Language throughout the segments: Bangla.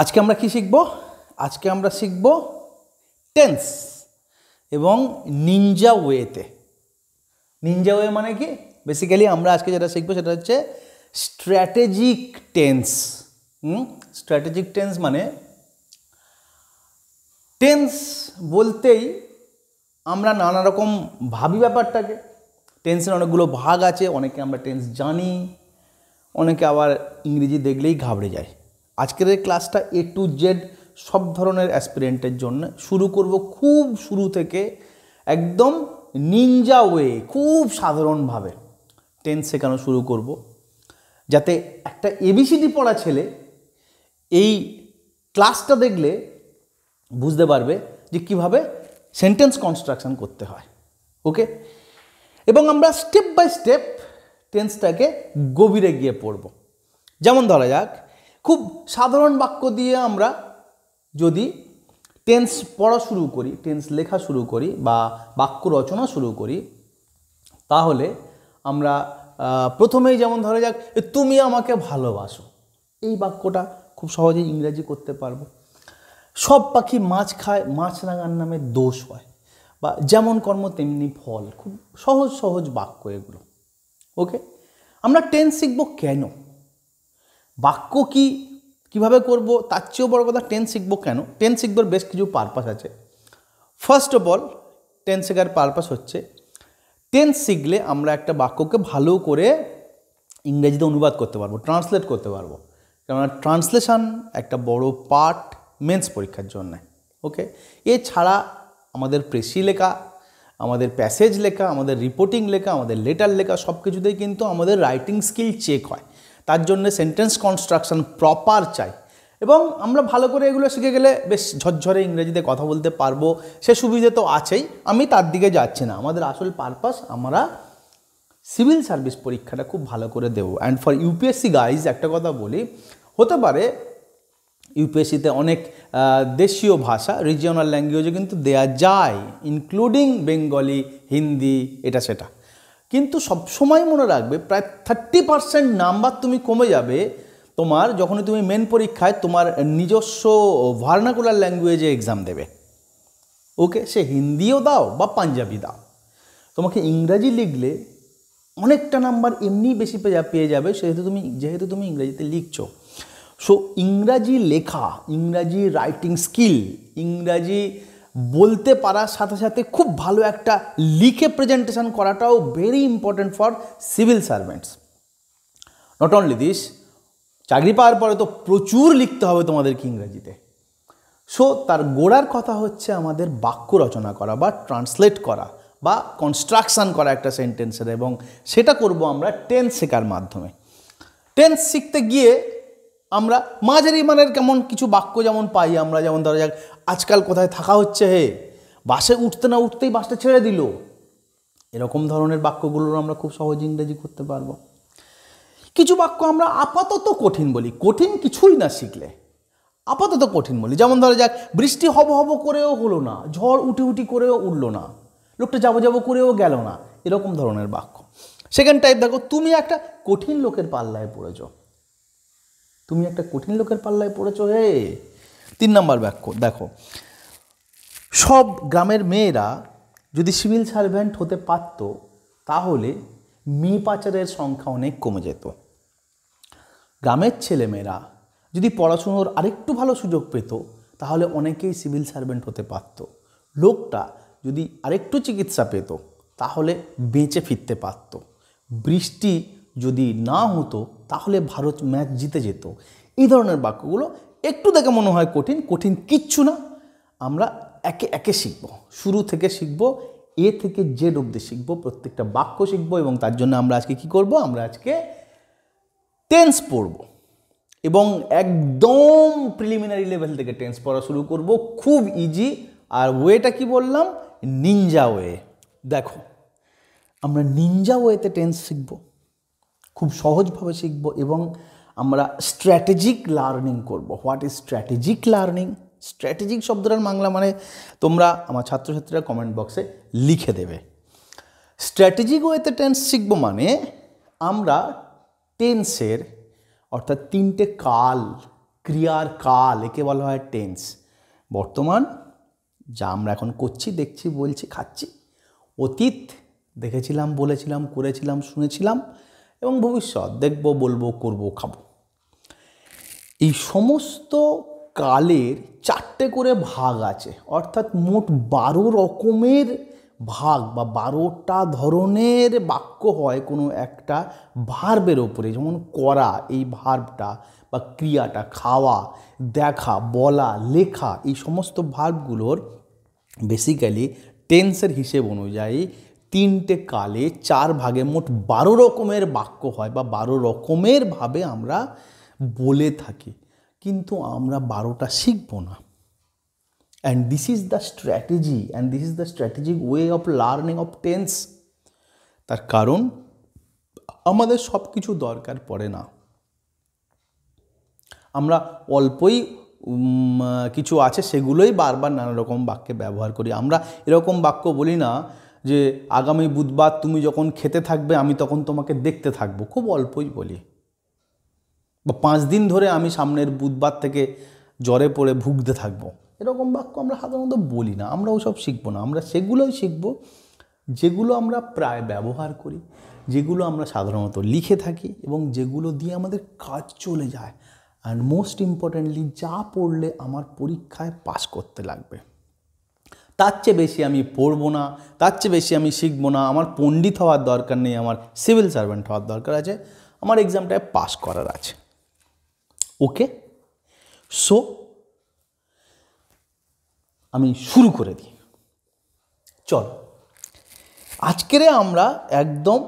আজকে আমরা কি শিখব আজকে আমরা শিখব টেন্স এবং নিনজা ওয়েতে নিনজা ওয়ে মানে কি বেসিক্যালি আমরা আজকে যেটা শিখবো সেটা হচ্ছে স্ট্র্যাটেজিক টেন্স স্ট্র্যাটেজিক টেন্স মানে টেন্স বলতেই আমরা নানা রকম ভাবি ব্যাপারটাকে টেন্সের অনেকগুলো ভাগ আছে অনেকে আমরা টেন্স জানি অনেকে আবার ইংরেজি দেখলেই ঘাবড়ে যায় আজকের এই ক্লাসটা এ টু জেড সব ধরনের অ্যাসপিরেন্টের জন্য শুরু করব খুব শুরু থেকে একদম নিনজা ওয়ে খুব সাধারণভাবে টেন্স শেখানো শুরু করব যাতে একটা এবিসিডি পড়া ছেলে এই ক্লাসটা দেখলে বুঝতে পারবে যে কিভাবে সেন্টেন্স কনস্ট্রাকশন করতে হয় ওকে এবং আমরা স্টেপ বাই স্টেপ টেন্সটাকে গভীরে গিয়ে পড়ব যেমন ধরা যাক খুব সাধারণ বাক্য দিয়ে আমরা যদি টেন্স পড়া শুরু করি টেন্স লেখা শুরু করি বা বাক্য রচনা শুরু করি তাহলে আমরা প্রথমেই যেমন ধরা যাক তুমি আমাকে ভালোবাসো এই বাক্যটা খুব সহজেই ইংরাজি করতে পারবো সব পাখি মাছ খায় মাছ রাঙার নামে দোষ হয় বা যেমন কর্ম তেমনি ফল খুব সহজ সহজ বাক্য এগুলো ওকে আমরা টেন্স শিখব কেন বাক্য কি কিভাবে করব তার চেয়েও বড় কথা টেন শিখবো কেন টেন শিখবার বেশ কিছু পারপাস আছে ফার্স্ট অফ অল টেন শেখার পারপাস হচ্ছে টেন শিখলে আমরা একটা বাক্যকে ভালো করে ইংরেজিতে অনুবাদ করতে পারবো ট্রান্সলেট করতে পারবো কেননা ট্রান্সলেশান একটা বড় পার্ট মেন্স পরীক্ষার জন্যে ওকে এছাড়া আমাদের প্রেসি লেখা আমাদের প্যাসেজ লেখা আমাদের রিপোর্টিং লেখা আমাদের লেটার লেখা সব কিছুতেই কিন্তু আমাদের রাইটিং স্কিল চেক হয় তার জন্য সেন্টেন্স কনস্ট্রাকশন প্রপার চাই এবং আমরা ভালো করে এগুলো শিখে গেলে বেশ ঝরঝরে ইংরেজিতে কথা বলতে পারবো সে সুবিধে তো আছেই আমি তার দিকে যাচ্ছি না আমাদের আসল পারপাস আমরা সিভিল সার্ভিস পরীক্ষাটা খুব ভালো করে দেবো অ্যান্ড ফর ইউপিএসসি গাইজ একটা কথা বলি হতে পারে ইউপিএসসিতে অনেক দেশীয় ভাষা রিজিওনাল ল্যাঙ্গুয়েজও কিন্তু দেয়া যায় ইনক্লুডিং বেঙ্গলি হিন্দি এটা সেটা কিন্তু সবসময় মনে রাখবে প্রায় থার্টি পারসেন্ট নাম্বার তুমি কমে যাবে তোমার যখনই তুমি মেন পরীক্ষায় তোমার নিজস্ব ভার্নাকুলার ল্যাঙ্গুয়েজে এক্সাম দেবে ওকে সে হিন্দিও দাও বা পাঞ্জাবি দাও তোমাকে ইংরাজি লিখলে অনেকটা নাম্বার এমনি বেশি পেয়ে যাবে সেহেতু তুমি যেহেতু তুমি ইংরাজিতে লিখছ সো ইংরাজি লেখা ইংরাজি রাইটিং স্কিল ইংরাজি বলতে পারার সাথে সাথে খুব ভালো একটা লিখে প্রেজেন্টেশন করাটাও very important for civil servants not only this চাকরি পাওয়ার পরে তো প্রচুর লিখতে হবে তোমাদেরকে ইংরাজিতে সো তার গোড়ার কথা হচ্ছে আমাদের বাক্য রচনা করা বা ট্রান্সলেট করা বা কনস্ট্রাকশান করা একটা সেন্টেন্সের এবং সেটা করব আমরা টেন্স শেখার মাধ্যমে টেন্স শিখতে গিয়ে আমরা মাঝারি মানের কেমন কিছু বাক্য যেমন পাই আমরা যেমন ধরা যাক আজকাল কোথায় থাকা হচ্ছে হে বাসে উঠতে না উঠতেই বাসটা ছেড়ে দিল এরকম ধরনের বাক্যগুলোর আমরা খুব সহজ ইংরেজি করতে পারব কিছু বাক্য আমরা আপাতত কঠিন বলি কঠিন কিছুই না শিখলে আপাতত কঠিন বলি যেমন ধরা যাক বৃষ্টি হব হব করেও হলো না ঝড় উঠি উঠি করেও উঠলো না লোকটা যাবো যাবো করেও গেল না এরকম ধরনের বাক্য সেকেন্ড টাইপ দেখো তুমি একটা কঠিন লোকের পাল্লায় পড়েছো তুমি একটা কঠিন লোকের পাল্লায় পড়েছ হে তিন নম্বর বাক্য দেখো সব গ্রামের মেয়েরা যদি সিভিল সার্ভেন্ট হতে পারত তাহলে মেয়ে পাচারের সংখ্যা অনেক কমে যেত গ্রামের ছেলেমেয়েরা যদি পড়াশুনোর আরেকটু ভালো সুযোগ পেত তাহলে অনেকেই সিভিল সার্ভেন্ট হতে পারত লোকটা যদি আরেকটু চিকিৎসা পেত তাহলে বেঁচে ফিরতে পারত বৃষ্টি যদি না হতো তাহলে ভারত ম্যাচ জিতে যেত এই ধরনের বাক্যগুলো একটু দেখে মনে হয় কঠিন কঠিন কিচ্ছু না আমরা একে একে শিখব শুরু থেকে শিখব এ থেকে জেড অব্দি শিখব প্রত্যেকটা বাক্য শিখব এবং তার জন্য আমরা আজকে কি করব আমরা আজকে টেন্স পড়ব এবং একদম প্রিলিমিনারি লেভেল থেকে টেন্স পড়া শুরু করব খুব ইজি আর ওয়েটা কি বললাম নিনজা ওয়ে দেখো আমরা নিনজা ওয়েতে টেন্স শিখবো খুব সহজভাবে শিখব এবং আমরা স্ট্র্যাটেজিক লার্নিং করব what is strategic learning strategic শব্দটার বাংলা মানে তোমরা আমার ছাত্রছাত্রীরা কমেন্ট বক্সে লিখে দেবে স্ট্র্যাটেজিক ওয়েতে টেন্স শিখব মানে আমরা টেন্সের অর্থাৎ তিনটে কাল ক্রিয়ার কাল একে বলা হয় টেন্স বর্তমান যা আমরা এখন করছি দেখছি বলছি খাচ্ছি অতীত দেখেছিলাম বলেছিলাম করেছিলাম শুনেছিলাম এবং ভবিষ্যৎ দেখব বলবো করব খাবো এই সমস্ত কালের চারটে করে ভাগ আছে অর্থাৎ মোট বারো রকমের ভাগ বা বারোটা ধরনের বাক্য হয় কোনো একটা ভার্বের ওপরে যেমন করা এই ভার্বটা বা ক্রিয়াটা খাওয়া দেখা বলা লেখা এই সমস্ত ভার্বগুলোর বেসিক্যালি টেন্সের হিসেব অনুযায়ী তিনটে কালে চার ভাগে মোট বারো রকমের বাক্য হয় বা বারো রকমের ভাবে আমরা বলে থাকি কিন্তু আমরা বারোটা শিখব না and this is the strategy and this is the strategic way of learning of tense তার কারণ আমাদের সব কিছু দরকার পড়ে না আমরা অল্পই কিছু আছে সেগুলোই বারবার নানা রকম বাক্যে ব্যবহার করি আমরা এরকম বাক্য বলি না যে আগামী বুধবার তুমি যখন খেতে থাকবে আমি তখন তোমাকে দেখতে থাকবো খুব অল্পই বলি বা পাঁচ দিন ধরে আমি সামনের বুধবার থেকে জ্বরে পড়ে ভুগতে থাকবো এরকম বাক্য আমরা সাধারণত বলি না আমরা ওসব শিখবো না আমরা সেগুলোই শিখবো যেগুলো আমরা প্রায় ব্যবহার করি যেগুলো আমরা সাধারণত লিখে থাকি এবং যেগুলো দিয়ে আমাদের কাজ চলে যায় অ্যান্ড মোস্ট ইম্পর্ট্যান্টলি যা পড়লে আমার পরীক্ষায় পাস করতে লাগবে তার চেয়ে বেশি আমি পড়বো না তার চেয়ে বেশি আমি শিখবো না আমার পণ্ডিত হওয়ার দরকার নেই আমার সিভিল সার্ভেন্ট হওয়ার দরকার আছে আমার এক্সামটায় পাস করার আছে ওকে সো আমি শুরু করে দিই চল আজকেরে আমরা একদম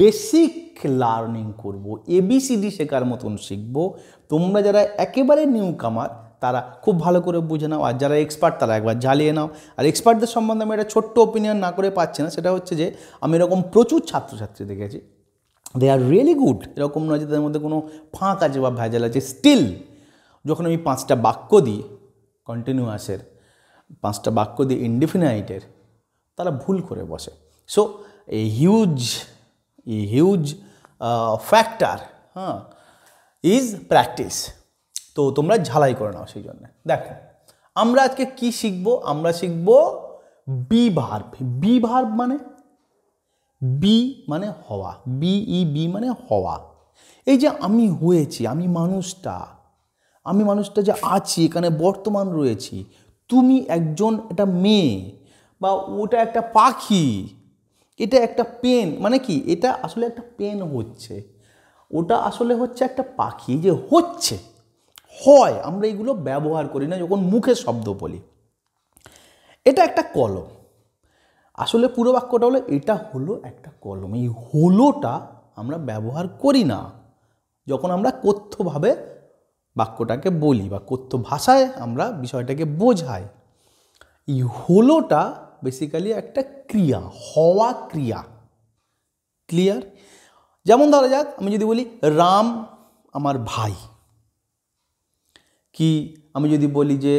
বেসিক লার্নিং করব এবিসিডি শেখার মতন শিখব তোমরা যারা একেবারে নিউ কামার তারা খুব ভালো করে বুঝে নাও আর যারা এক্সপার্ট তারা একবার জ্বালিয়ে নাও আর এক্সপার্টদের সম্বন্ধে আমি এটা ছোট্ট ওপিনিয়ন না করে পাচ্ছি না সেটা হচ্ছে যে আমি এরকম প্রচুর ছাত্রছাত্রী দেখেছি দে আর রিয়েলি গুড এরকম নয় যে তাদের মধ্যে কোনো ফাঁক আছে বা ভেজাল আছে স্টিল যখন আমি পাঁচটা বাক্য দিই কন্টিনিউয়াসের পাঁচটা বাক্য দিয়ে ইনডিফিনাইটের তারা ভুল করে বসে so a huge a huge factor হ্যাঁ ইজ প্র্যাকটিস তো তোমরা ঝালাই করে নাও সেই জন্য দেখো আমরা আজকে কি শিখব আমরা শিখব বি ভার্ব বি ভার্ভ মানে বি মানে হওয়া বি ই বি মানে হওয়া এই যে আমি হয়েছি আমি মানুষটা আমি মানুষটা যে আছি এখানে বর্তমান রয়েছি তুমি একজন এটা মেয়ে বা ওটা একটা পাখি এটা একটা পেন মানে কি এটা আসলে একটা পেন হচ্ছে ওটা আসলে হচ্ছে একটা পাখি যে হচ্ছে হয় আমরা এগুলো ব্যবহার করি না যখন মুখে শব্দ বলি এটা একটা কলম আসলে পুরো বাক্যটা হলো এটা হলো একটা কলম এই হলোটা আমরা ব্যবহার করি না যখন আমরা কথ্যভাবে বাক্যটাকে বলি বা কথ্য ভাষায় আমরা বিষয়টাকে বোঝাই এই হলোটা বেসিক্যালি একটা ক্রিয়া হওয়া ক্রিয়া ক্লিয়ার যেমন ধরা যাক আমি যদি বলি রাম আমার ভাই কি আমি যদি বলি যে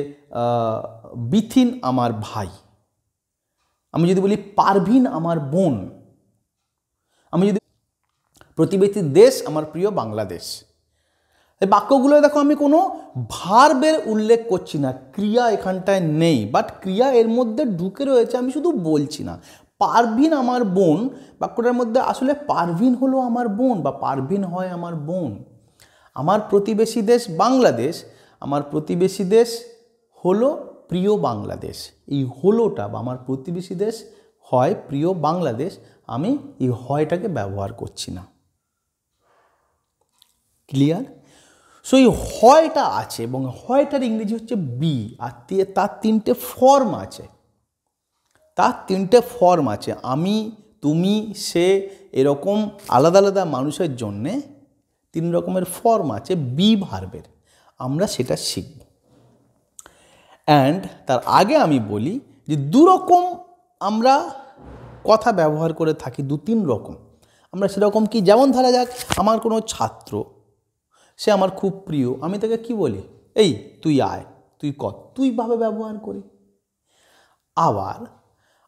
বিথিন আমার ভাই আমি যদি বলি পারভিন আমার বোন আমি যদি প্রতিবেশী দেশ আমার প্রিয় বাংলাদেশ এই বাক্যগুলো দেখো আমি কোনো ভার্বের উল্লেখ করছি না ক্রিয়া এখানটায় নেই বাট ক্রিয়া এর মধ্যে ঢুকে রয়েছে আমি শুধু বলছি না পারভিন আমার বোন বাক্যটার মধ্যে আসলে পারভিন হলো আমার বোন বা পারভিন হয় আমার বোন আমার প্রতিবেশী দেশ বাংলাদেশ আমার প্রতিবেশী দেশ হলো প্রিয় বাংলাদেশ এই হলোটা বা আমার প্রতিবেশী দেশ হয় প্রিয় বাংলাদেশ আমি এই হয়টাকে ব্যবহার করছি না ক্লিয়ার সো এই হয়টা আছে এবং হয়টার ইংরেজি হচ্ছে বি আর তার তিনটে ফর্ম আছে তার তিনটে ফর্ম আছে আমি তুমি সে এরকম আলাদা আলাদা মানুষের জন্যে তিন রকমের ফর্ম আছে বি ভার্বের আমরা সেটা শিখব অ্যান্ড তার আগে আমি বলি যে দুরকম আমরা কথা ব্যবহার করে থাকি দু তিন রকম আমরা সেরকম কি যেমন ধরা যাক আমার কোনো ছাত্র সে আমার খুব প্রিয় আমি তাকে কি বলি এই তুই আয় তুই তুই ভাবে ব্যবহার করি আবার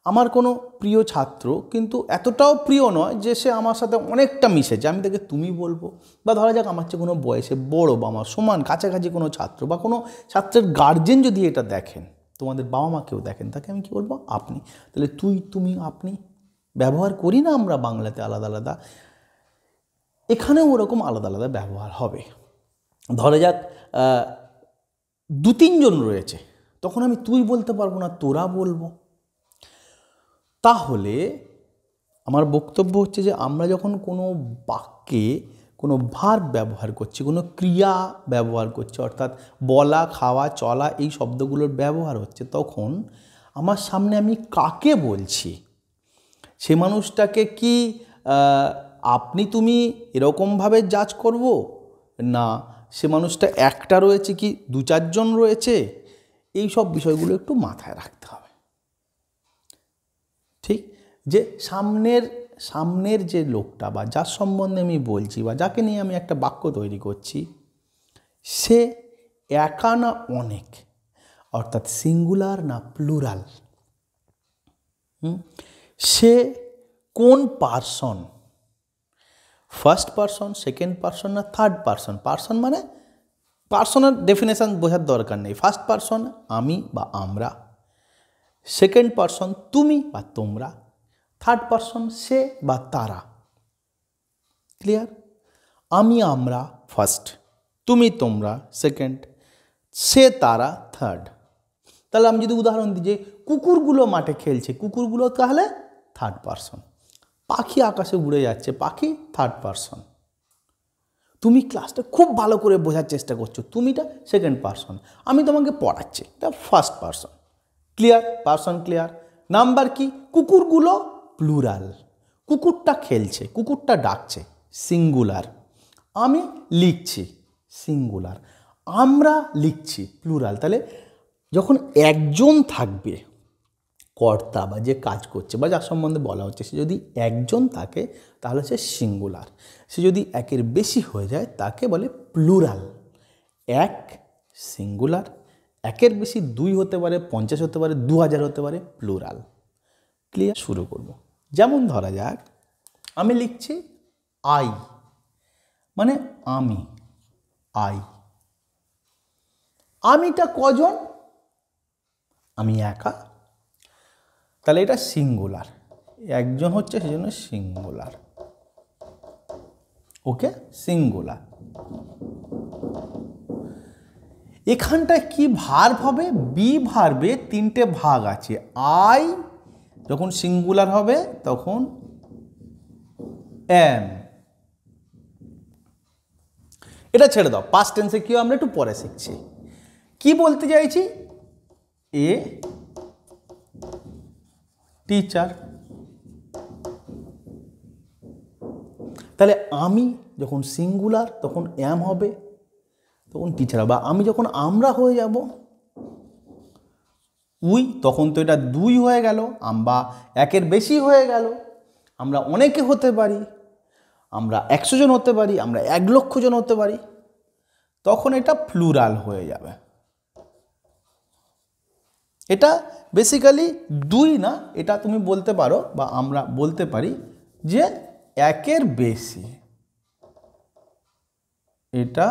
আমার কোনো প্রিয় ছাত্র কিন্তু এতটাও প্রিয় নয় যে সে আমার সাথে অনেকটা মিশে যে আমি তাকে তুমি বলবো বা ধরা যাক আমার চেয়ে কোনো বয়সে বড় বা আমার সমান কাছাকাছি কোনো ছাত্র বা কোনো ছাত্রের গার্জেন যদি এটা দেখেন তোমাদের বাবা মাকেও দেখেন তাকে আমি কী বলবো আপনি তাহলে তুই তুমি আপনি ব্যবহার করি না আমরা বাংলাতে আলাদা আলাদা এখানেও ওরকম আলাদা আলাদা ব্যবহার হবে ধরা যাক দু তিনজন রয়েছে তখন আমি তুই বলতে পারবো না তোরা বলবো তাহলে আমার বক্তব্য হচ্ছে যে আমরা যখন কোনো বাক্যে কোনো ভার ব্যবহার করছি কোনো ক্রিয়া ব্যবহার করছি অর্থাৎ বলা খাওয়া চলা এই শব্দগুলোর ব্যবহার হচ্ছে তখন আমার সামনে আমি কাকে বলছি সে মানুষটাকে কি আপনি তুমি এরকমভাবে জাজ করব না সে মানুষটা একটা রয়েছে কি দু চারজন রয়েছে এই সব বিষয়গুলো একটু মাথায় রাখ যে সামনের সামনের যে লোকটা বা যার সম্বন্ধে আমি বলছি বা যাকে নিয়ে আমি একটা বাক্য তৈরি করছি সে একা না অনেক অর্থাৎ সিঙ্গুলার না প্লুরাল সে কোন person first person second person না থার্ড পার্সন পার্সন মানে পার্সনের ডেফিনেশান বোঝার দরকার নেই ফার্স্ট পার্সন আমি বা আমরা সেকেন্ড পার্সন তুমি বা তোমরা থার্ড পারসন সে বা তারা ক্লিয়ার আমি আমরা ফার্স্ট তুমি তোমরা সেকেন্ড সে তারা থার্ড তাহলে আমি যদি উদাহরণ দিই যে কুকুরগুলো মাঠে খেলছে কুকুরগুলো তাহলে থার্ড পারসন পাখি আকাশে উড়ে যাচ্ছে পাখি থার্ড পারসন তুমি ক্লাসটা খুব ভালো করে বোঝার চেষ্টা করছো তুমিটা সেকেন্ড পারসন আমি তোমাকে পড়াচ্ছি এটা first person clear person clear number কি কুকুরগুলো প্লুরাল কুকুরটা খেলছে কুকুরটা ডাকছে সিঙ্গুলার আমি লিখছি সিঙ্গুলার আমরা লিখছি প্লুরাল তাহলে যখন একজন থাকবে কর্তা বা যে কাজ করছে বা যার সম্বন্ধে বলা হচ্ছে সে যদি একজন থাকে তাহলে সে সিঙ্গুলার সে যদি একের বেশি হয়ে যায় তাকে বলে প্লুরাল এক সিঙ্গুলার একের বেশি দুই হতে পারে পঞ্চাশ হতে পারে দু হাজার হতে পারে প্লুরাল ক্লিয়ার শুরু করবো যেমন ধরা যাক আমি লিখছি আই মানে আমি আই আমিটা কজন আমি একা তাহলে এটা সিঙ্গুলার একজন হচ্ছে সেজন্য সিঙ্গুলার ওকে সিঙ্গুলার এখানটা কি ভার্ব হবে বি ভার্বে তিনটে ভাগ আছে আই যখন সিঙ্গুলার হবে তখন অ্যাম এটা ছেড়ে দাও পাস্ট টেন্সে কেউ আমরা একটু পরে শিখছি কি বলতে চাইছি এ টিচার তাহলে আমি যখন সিঙ্গুলার তখন অ্যাম হবে তখন টিচার হবে আমি যখন আমরা হয়ে যাবো উই তখন তো এটা দুই হয়ে গেল বা একের বেশি হয়ে গেল আমরা অনেকে হতে পারি আমরা একশো জন হতে পারি আমরা এক লক্ষ জন হতে পারি তখন এটা ফ্লুরাল হয়ে যাবে এটা বেসিক্যালি দুই না এটা তুমি বলতে পারো বা আমরা বলতে পারি যে একের বেশি এটা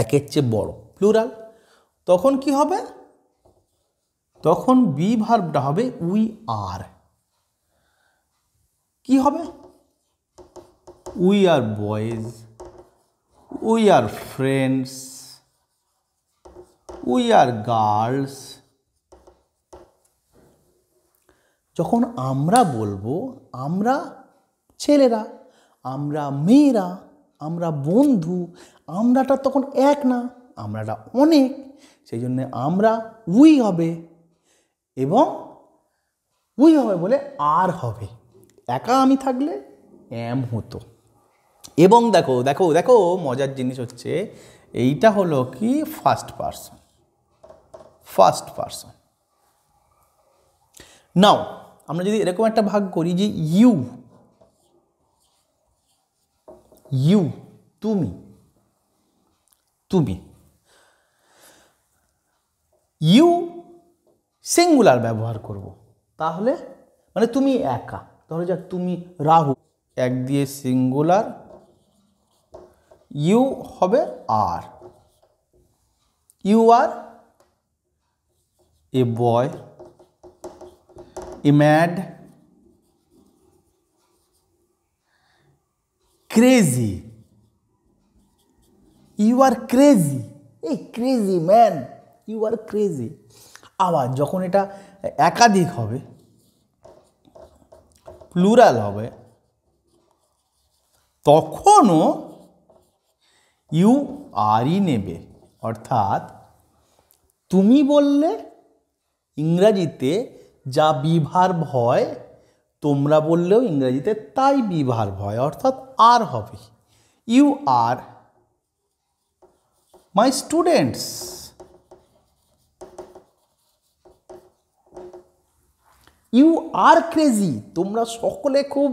একের চেয়ে বড় প্লুরাল তখন কি হবে তখন বি ভার্বটা হবে উই আর কি হবে we are boys we are friends we are girls যখন আমরা বলবো আমরা ছেলেরা আমরা মেয়েরা আমরা বন্ধু আমরাটা তখন এক না আমরাটা অনেক সেই জন্যে আমরা উই হবে এবং উই হবে বলে আর হবে একা আমি থাকলে অ্যাম হতো এবং দেখো দেখো দেখো মজার জিনিস হচ্ছে এইটা হলো কি first person first person now আমরা যদি এরকম একটা ভাগ করি যে ইউ ইউ তুমি তুমি ইউ সিঙ্গুলার ব্যবহার করব। তাহলে মানে তুমি একা ধরো যাক তুমি রাহু এক দিয়ে সিঙ্গুলার ইউ হবে are you are a boy a mad crazy you are crazy এই crazy man you are crazy আবার যখন এটা একাধিক হবে প্লুরাল হবে তখনও ইউ আরই নেবে অর্থাৎ তুমি বললে ইংরাজিতে যা বিভার ভয় তোমরা বললেও ইংরাজিতে তাই বিভার ভয় অর্থাৎ আর হবে you are my students you are crazy তোমরা সকলে খুব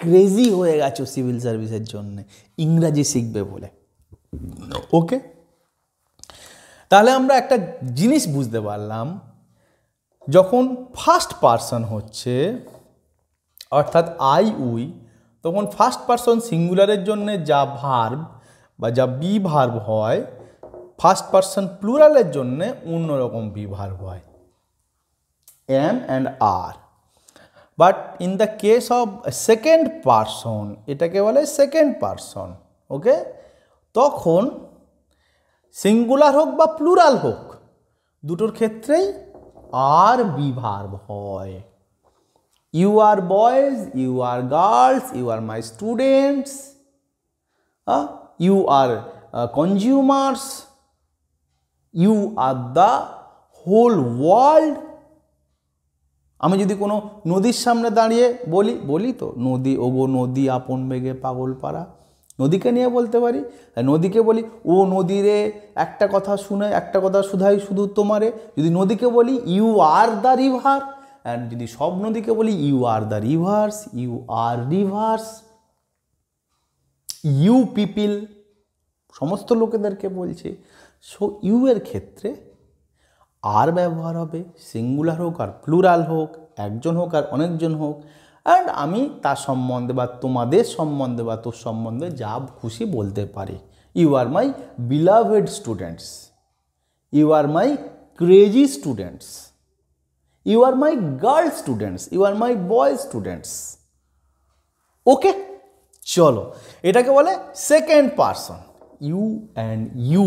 ক্রেজি হয়ে গেছো সিভিল সার্ভিসের জন্য ইংরাজি শিখবে বলে ওকে তাহলে আমরা একটা জিনিস বুঝতে পারলাম যখন ফার্স্ট পারসন হচ্ছে অর্থাৎ আই উই তখন ফার্স্ট পারসন সিঙ্গুলারের জন্য যা ভার্ব বা যা বি ভার্ব হয় ফার্স্ট পার্সন প্লুরালের জন্যে অন্যরকম বিভার হয় am and are but in the case of second person এটাকে বলে সেকেন্ড পার্সন ওকে তখন সিঙ্গুলার হোক বা প্লুরাল হোক দুটোর ক্ষেত্রেই আর বিভার হয় you are boys you are girls you are my students you are consumers you are the whole world আমি যদি কোনো নদীর সামনে দাঁড়িয়ে বলি বলি তো নদী ওগো নদী আপন বেগে পাগল পাড়া নদীকে নিয়ে বলতে পারি নদীকে বলি ও নদীরে একটা কথা শুনে একটা কথা শুধাই শুধু তোমারে যদি নদীকে বলি you are the river and যদি সব নদীকে বলি you are the rivers you are rivers you people সমস্ত লোকেদেরকে বলছে সো ইউ এর ক্ষেত্রে আর ব্যবহার হবে সিঙ্গুলার হোক আর প্লুরাল হোক একজন হোক আর অনেকজন হোক অ্যান্ড আমি তার সম্বন্ধে বা তোমাদের সম্বন্ধে বা তোর সম্বন্ধে যা খুশি বলতে পারি you are my beloved students you are my crazy students you are my girl students you are my boy students okay চলো এটাকে বলে second person you and you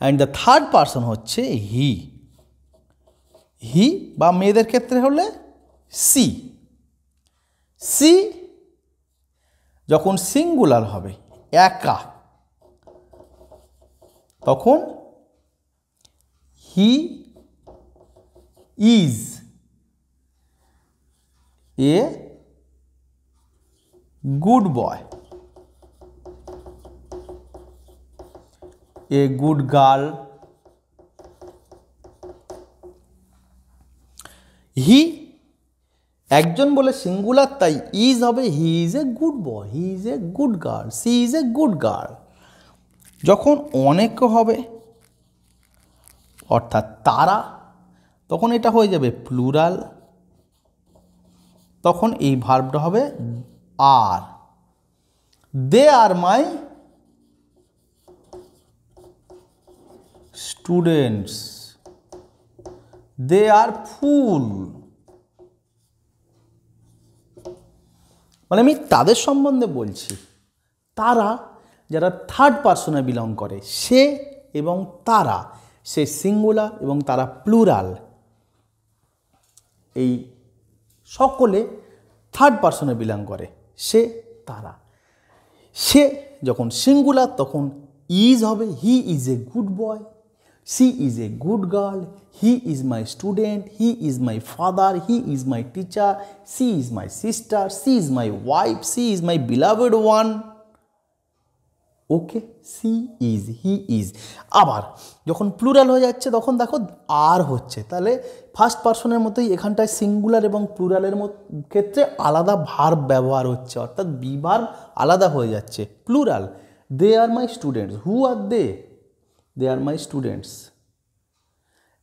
and the third person হচ্ছে হি হি বা মেয়েদের ক্ষেত্রে হলে সি সি যখন সিঙ্গুলার হবে একা তখন he is a good boy a good girl he একজন বলে সিঙ্গুলার তাই ইজ হবে he is a good boy he is a good girl she is a good girl যখন অনেক হবে অর্থাৎ তারা তখন এটা হয়ে যাবে প্লুরাল তখন এই ভার্বটা হবে আর দে are my students they are full মানে আমি তাদের সম্বন্ধে বলছি তারা যারা থার্ড পার্সনে বিলং করে সে এবং তারা সে সিঙ্গুলার এবং তারা প্লুরাল এই সকলে থার্ড পার্সনে বিলং করে সে তারা সে যখন সিঙ্গুলার তখন ইজ হবে he is a good boy She is a good girl. He is my student. He is my father. He is my teacher. She is my sister. She is my wife. She is my beloved one. Okay she is he is আবার যখন প্লুরাল হয়ে যাচ্ছে তখন দেখো আর হচ্ছে তাহলে ফার্স্ট পার্সনের মতোই এখানটায় সিঙ্গুলার এবং প্লুরালের ক্ষেত্রে আলাদা ভার ব্যবহার হচ্ছে অর্থাৎ বিভার আলাদা হয়ে যাচ্ছে plural they are my students who are they they are my students.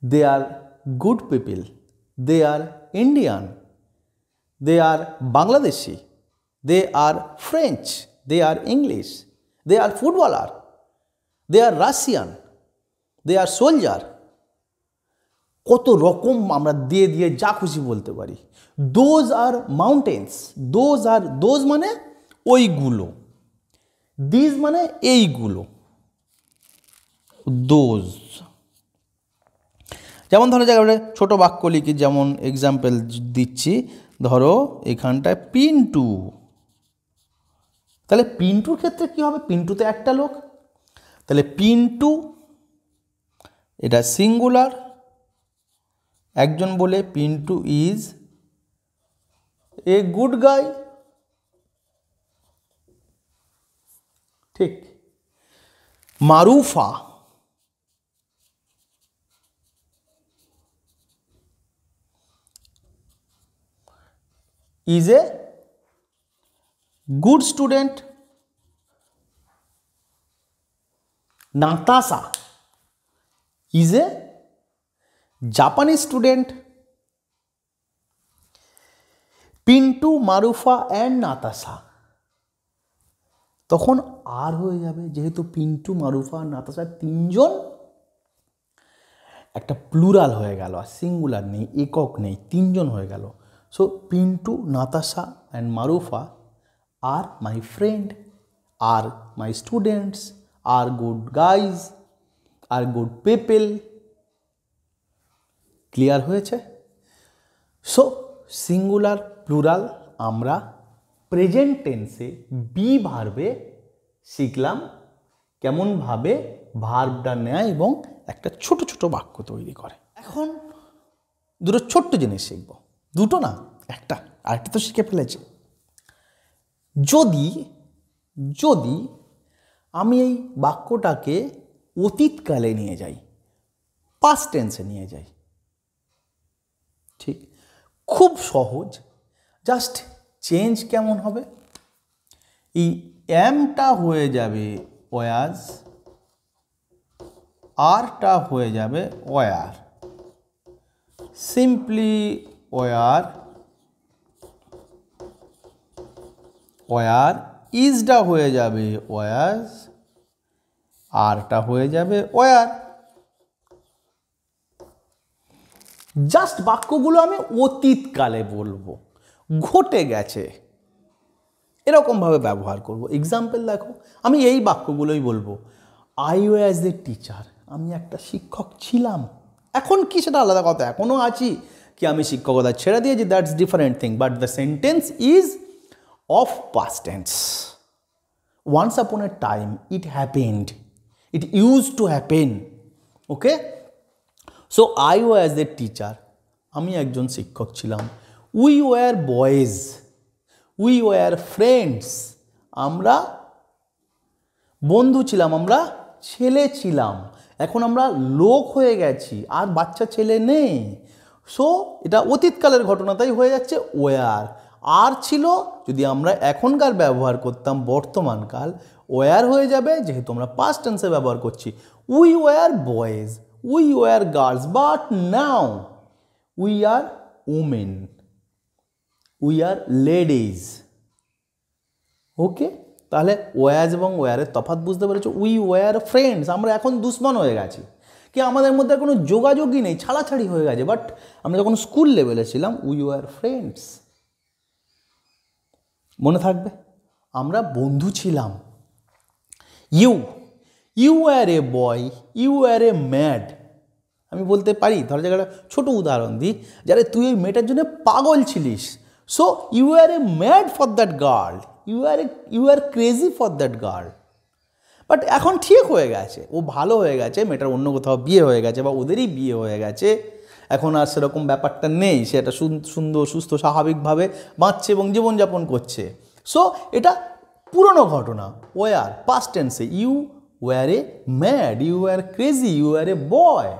They are good people. They are Indian. They are Bangladeshi. They are French. They are English. They are footballer. They are Russian. They are soldier. কত রকম আমরা দিয়ে দিয়ে যা খুশি বলতে পারি those are mountains those are those মানে ওইগুলো দিজ মানে এইগুলো দোজ যেমন ধরো জায়গাটা ছোটো বাক্য লিখি যেমন এক্সাম্পল দিচ্ছি ধরো এখানটায় পিন্টু তাহলে পিন্টুর ক্ষেত্রে কি হবে পিন্টুতে একটা লোক তাহলে পিন্টু এটা সিঙ্গুলার একজন বলে Pintu is a good guy ঠিক Marufa is a good student Natasha is a japanese student Pintu Marufa and Natasha তখন আর হয়ে যাবে যেহেতু পিন্টু মারুফা নাতাসা তিনজন একটা প্লুরাল হয়ে গেল আর সিঙ্গুলার নেই একক নেই তিনজন হয়ে গেল so Pintu Natasha and Marufa are my friend are my students are good guys are good people. Clear হয়েছে সো সিঙ্গুলার প্লুরাল আমরা প্রেজেন্ট টেন্সে বি ভার্বে শিখলাম কেমনভাবে ভার্বটা নেয় এবং একটা ছোট ছোট বাক্য তৈরি করে এখন দুটো ছোট্ট জিনিস শিখবো দুটো না একটা আরেকটা তো শিখে ফেলেছে যদি যদি আমি এই বাক্যটাকে অতীতকালে নিয়ে যাই পাস্ট টেন্সে নিয়ে যাই ঠিক খুব সহজ জাস্ট চেঞ্জ কেমন হবে এই অ্যামটা হয়ে যাবে ওয়াজ আরটা হয়ে যাবে ওয়ার সিম্পলি ওয়ার ওয়ার ইজটা হয়ে যাবে ওয়াজ আরটা হয়ে যাবে ওয়ার জাস্ট বাক্যগুলো আমি অতীতকালে বলবো ঘটে গেছে এরকমভাবে ব্যবহার করব এক্সাম্পল দেখো আমি এই বাক্যগুলোই বলবো আই ওয়াজ এ টিচার আমি একটা শিক্ষক ছিলাম এখন কি সেটা আলাদা কথা এখনও আছি কি আমি শিক্ষকতা ছেড়ে দিয়েছি that's different thing but the sentence is of past tense once upon a time it happened it use to happen okay so I as a teacher আমি একজন শিক্ষক ছিলাম we were boys we were friends আমরা বন্ধু ছিলাম আমরা ছেলে ছিলাম এখন আমরা লোক হয়ে গেছি আর বাচ্চা ছেলে নেই সো এটা অতীতকালের ঘটনা তাই হয়ে যাচ্ছে ওয়ার আর ছিল যদি আমরা এখনকার ব্যবহার করতাম বর্তমানকাল ওয়ার হয়ে যাবে যেহেতু আমরা পাস্ট টেন্সে ব্যবহার করছি we were boys we were girls but now we are women we are ladies okay তাহলে ওয়াজ এবং ওয়ারের তফাৎ বুঝতে পেরেছো উই ওয়ার ফ্রেন্ডস আমরা এখন দুশ্মন হয়ে গেছি কি আমাদের মধ্যে কোনো যোগাযোগই নেই ছাড়াছাড়ি হয়ে গেছে বাট আমরা যখন স্কুল লেভেলে ছিলাম উই ওয়ার ফ্রেন্ডস মনে থাকবে আমরা বন্ধু ছিলাম you you are a boy you are a mad আমি বলতে পারি ধর জায়গাটা ছোটো উদাহরণ দিই যারা তুই ওই মেয়েটার জন্য পাগল ছিলিস so you are a mad for that girl you are a you are crazy for that girl but এখন ঠিক হয়ে গেছে ও ভালো হয়ে গেছে মেয়েটার অন্য কোথাও বিয়ে হয়ে গেছে বা ওদেরই বিয়ে হয়ে গেছে এখন আর সেরকম ব্যাপারটা নেই সে একটা সুন্দর সুস্থ স্বাভাবিকভাবে বাঁচছে এবং জীবনযাপন করছে সো এটা পুরনো ঘটনা ওয়ার পাস্ট টেন্সে you were a mad you are crazy you are a boy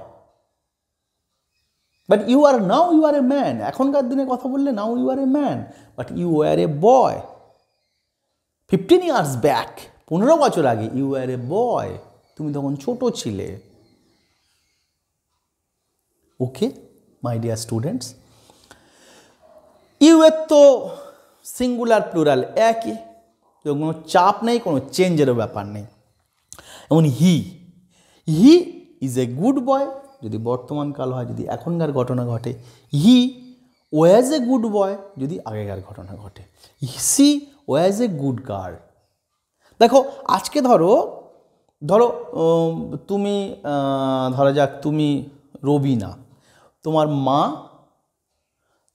but you are now you are a man এখনকার দিনে কথা বললে now you are a man but you were a boy fifteen years back পনেরো বছর আগে ইউ আর এ বয় তুমি তখন ছোট ছিলে okay my dear students you এর তো সিঙ্গুলার প্লুরাল একই কোনো চাপ নেই কোনো চেঞ্জেরও ব্যাপার নেই এমন হি হি ইজ এ গুড বয় যদি বর্তমানকাল হয় যদি এখনকার ঘটনা ঘটে হি ওয়াজ এ গুড বয় যদি আগেকার ঘটনা ঘটে he she was a good girl দেখো আজকে ধরো ধরো তুমি ধরা যাক তুমি রবিনা তোমার মা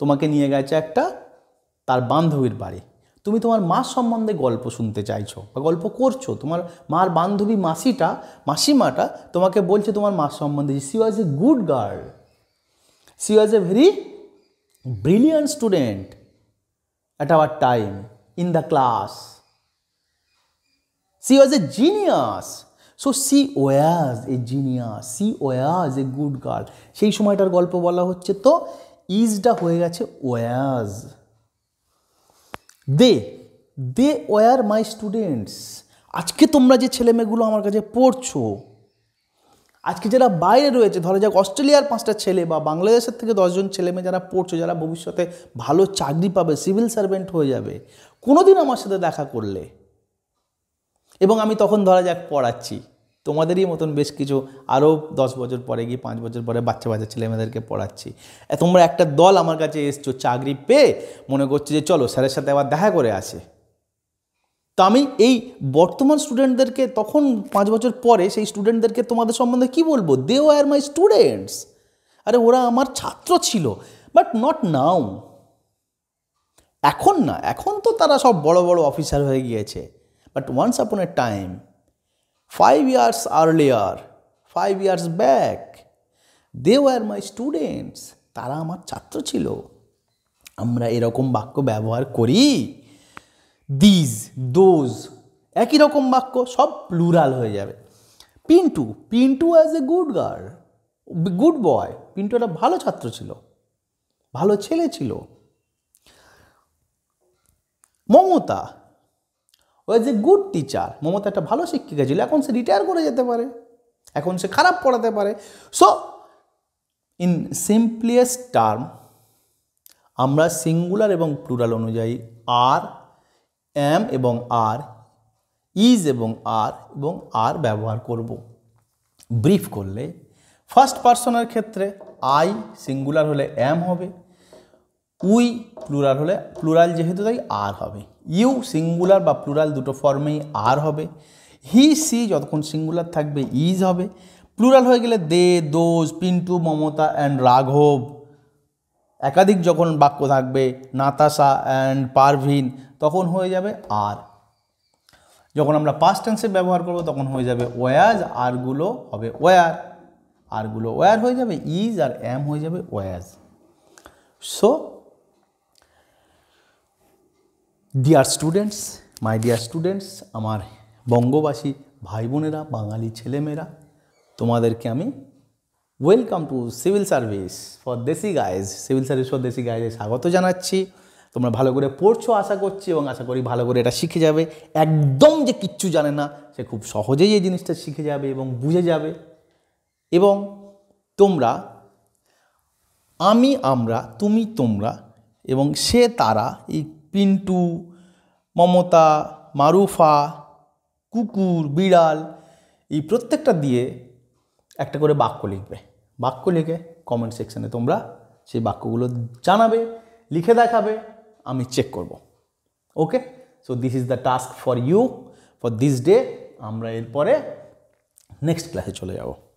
তোমাকে নিয়ে গেছে একটা তার বান্ধবীর বাড়ি তুমি তোমার মা সম্বন্ধে গল্প শুনতে চাইছো বা গল্প করছো তোমার মার বান্ধবী মাসিটা মাসিমাটা তোমাকে বলছে তোমার মা সম্বন্ধে she was a good girl she was a very brilliant student at our time in the class She was a genius. So she was a genius she was a good girl সেই সময়টার গল্প বলা হচ্ছে তো ইজটা হয়ে গেছে ওয়াজ দে দে ওয়ার মাই স্টুডেন্টস আজকে তোমরা যে ছেলেমেয়েগুলো আমার কাছে পড়ছো আজকে যারা বাইরে রয়েছে ধরো যাক অস্ট্রেলিয়ার পাঁচটা ছেলে বা বাংলাদেশের থেকে দশজন ছেলেমেয়ে যারা পড়ছো যারা ভবিষ্যতে ভালো চাকরি পাবে সিভিল সার্ভেন্ট হয়ে যাবে কোনোদিন আমার সাথে দেখা করলে এবং আমি তখন ধরা যাক পড়াচ্ছি তোমাদেরই মতন বেশ কিছু আরও দশ বছর পরে গিয়ে পাঁচ বছর পরে বাচ্চা বাচ্চা ছেলেমেয়েদেরকে পড়াচ্ছি তোমরা একটা দল আমার কাছে এসছো চাকরি পেয়ে মনে করছে যে চলো স্যারের সাথে আবার দেখা করে আসে তো আমি এই বর্তমান স্টুডেন্টদেরকে তখন পাঁচ বছর পরে সেই স্টুডেন্টদেরকে তোমাদের সম্বন্ধে কি বলবো দে আর মাই স্টুডেন্টস আরে ওরা আমার ছাত্র ছিল বাট নট নাও এখন না এখন তো তারা সব বড় বড় অফিসার হয়ে গিয়েছে But once upon a time, five years earlier, five years back, they were my students. তারা আমার ছাত্র ছিল আমরা এরকম বাক্য ব্যবহার করি দিজ দোজ একই রকম বাক্য সব প্লুরাল হয়ে যাবে Pintu Pintu as a good girl good boy Pintu একটা ভালো ছাত্র ছিল ভালো ছেলে ছিল Mamata as a good teacher Mamata একটা ভালো শিক্ষিকা ছিল এখন সে রিটায়ার করে যেতে পারে এখন সে খারাপ পড়াতে পারে সো ইন সিম্পলিয়েস্ট টার্ম আমরা সিঙ্গুলার এবং প্লুরাল অনুযায়ী আর অ্যাম এবং আর ইজ এবং আর এবং আর ব্যবহার করব ব্রিফ করলে ফার্স্ট পার্সনের ক্ষেত্রে আই সিঙ্গুলার হলে অ্যাম হবে কুই প্লুরাল হলে প্লুরাল যেহেতু তাই আর হবে ইউ সিঙ্গুলার বা প্লুরাল দুটো ফর্মেই আর হবে হি সি যতক্ষণ সিঙ্গুলার থাকবে ইজ হবে প্লুরাল হয়ে গেলে they those Pintu Mamata and রাঘব একাধিক যখন বাক্য থাকবে নাতাশা অ্যান্ড পারভিন তখন হয়ে যাবে আর যখন আমরা পাস্ট টেন্সে ব্যবহার করব তখন হয়ে যাবে ওয়াজ আরগুলো হবে ওয়ার আরগুলো ওয়ার হয়ে যাবে ইজ আর অ্যাম হয়ে যাবে was so dear students my dear students আমার বঙ্গবাসী ভাই বোনেরা বাঙালি ছেলেমেয়েরা তোমাদেরকে আমি welcome to civil service for desi guys civil service for desi গাইজে স্বাগত জানাচ্ছি তোমরা ভালো করে পড়ছো আশা করছি এবং আশা করি ভালো করে এটা শিখে যাবে একদম যে কিচ্ছু জানে না সে খুব সহজেই এই জিনিসটা শিখে যাবে এবং বুঝে যাবে এবং তোমরা আমি আমরা তুমি তোমরা এবং সে তারা এই পিন্টু মমতা মারুফা কুকুর বিড়াল এই প্রত্যেকটা দিয়ে একটা করে বাক্য লিখবে বাক্য লিখে কমেন্ট সেকশানে তোমরা সেই বাক্যগুলো জানাবে লিখে দেখাবে আমি চেক করব okay so this is the task for you for this day আমরা এরপরে নেক্সট ক্লাসে চলে যাবো